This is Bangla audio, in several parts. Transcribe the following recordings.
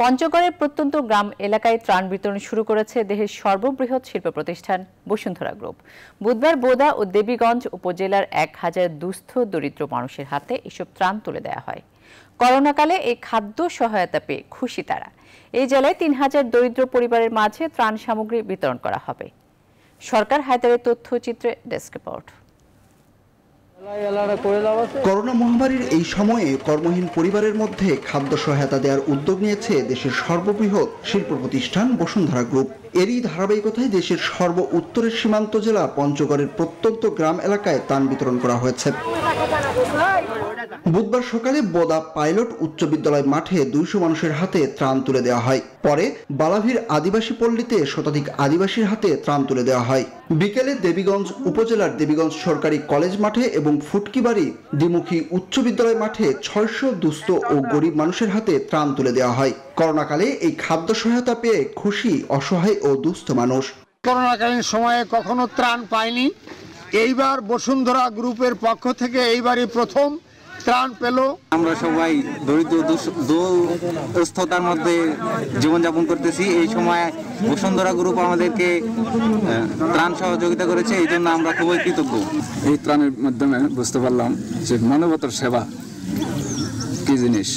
পঞ্চগড়ের প্রত্যন্ত গ্রাম এলাকায় ত্রাণ বিতরণ শুরু করেছে দেহের সর্ববৃহৎ শিল্প প্রতিষ্ঠান বসুন্ধরা গ্রুপ বুধবার বোদা ও দেবীগঞ্জ উপজেলার এক হাজার দুস্থ দরিদ্র মানুষের হাতে এসব ত্রাণ তুলে দেওয়া হয় করোনাকালে এই খাদ্য সহায়তা পেয়ে খুশি তারা এই জেলায় তিন হাজার দরিদ্র পরিবারের মাঝে ত্রাণ সামগ্রী বিতরণ করা হবে সরকার হায়দারের তথ্যচিত্রে ডেস্ক রিপোর্ট করোনা মহামারীর এই সময়ে কর্মহীন পরিবারের মধ্যে খাদ্য সহায়তা দেওয়ার উদ্যোগ নিয়েছে দেশের সর্ববৃহৎ শিল্প প্রতিষ্ঠান বসুন্ধরা গ্রুপ এরই ধারাবাহিকতায় দেশের সর্ব উত্তরের সীমান্ত জেলা পঞ্চগড়ের প্রত্যন্ত গ্রাম এলাকায় তান বিতরণ করা হয়েছে বুধবার সকালে বোদা পাইলট উচ্চ বিদ্যালয় মাঠে দুইশো মানুষের হাতে ত্রাণ তুলে দেওয়া হয় পরে বালাভির আদিবাসী পল্লীতে শতাধিক আদিবাসীর হাতে ত্রাণ তুলে দেওয়া হয় বিকেলে দেবীগঞ্জ উপজেলার দেবীগঞ্জ সরকারি কলেজ মাঠে এবং ফুটকিবাড়ি দ্বিমুখী উচ্চ বিদ্যালয় মাঠে ছয়শো দুস্থ ও গরিব মানুষের হাতে ত্রাণ তুলে দেওয়া হয় করোনাকালে এই খাদ্য সহায়তা পেয়ে খুশি অসহায় ও দুস্থ মানুষ করোনাকালীন সময়ে কখনো ত্রাণ পায়নি এইবার বসুন্ধরা গ্রুপের পক্ষ থেকে এইবারই প্রথম ত্রাণ পেল আমরা সবাই মধ্যে জীবনযাপন করতেছি এই সময় বসুন্ধরা গ্রুপ আমাদেরকে ত্রাণ সহযোগিতা করেছে এই জন্য আমরা খুবই কৃতজ্ঞ এই ত্রাণের মাধ্যমে বুঝতে পারলাম যে মানবতার সেবা কি জিনিস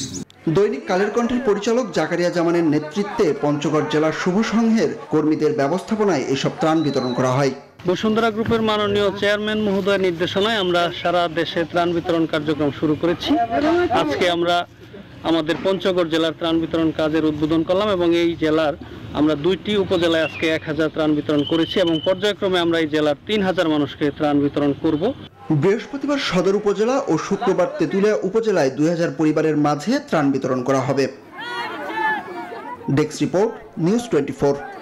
দৈনিক কালের কণ্ঠের পরিচালক জাকারিয়া জামানের নেতৃত্বে পঞ্চগড় জেলার শুভ সংঘের কর্মীদের ব্যবস্থাপনায় এসব ত্রাণ বিতরণ করা হয় বসুন্ধরা গ্রুপের মাননীয় চেয়ারম্যান মহোদয়ের নির্দেশনায় আমরা সারা দেশে ত্রাণ বিতরণ কার্যক্রম শুরু করেছি আজকে আমরা আমাদের পঞ্চগড় জেলার ত্রাণ বিতরণ কাজের উদ্বোধন করলাম এবং এই জেলার আমরা দুইটি উপজেলায় আজকে এক হাজার ত্রাণ বিতরণ করেছি এবং পর্যায়ক্রমে আমরা এই জেলার তিন হাজার মানুষকে ত্রাণ বিতরণ করব বৃহস্পতিবার সদর উপজেলা ও শুক্রবার তেঁতুলিয়া উপজেলায় দুই হাজার পরিবারের মাঝে ত্রাণ বিতরণ করা হবে ডেস্ক রিপোর্ট নিউজ টোয়েন্টি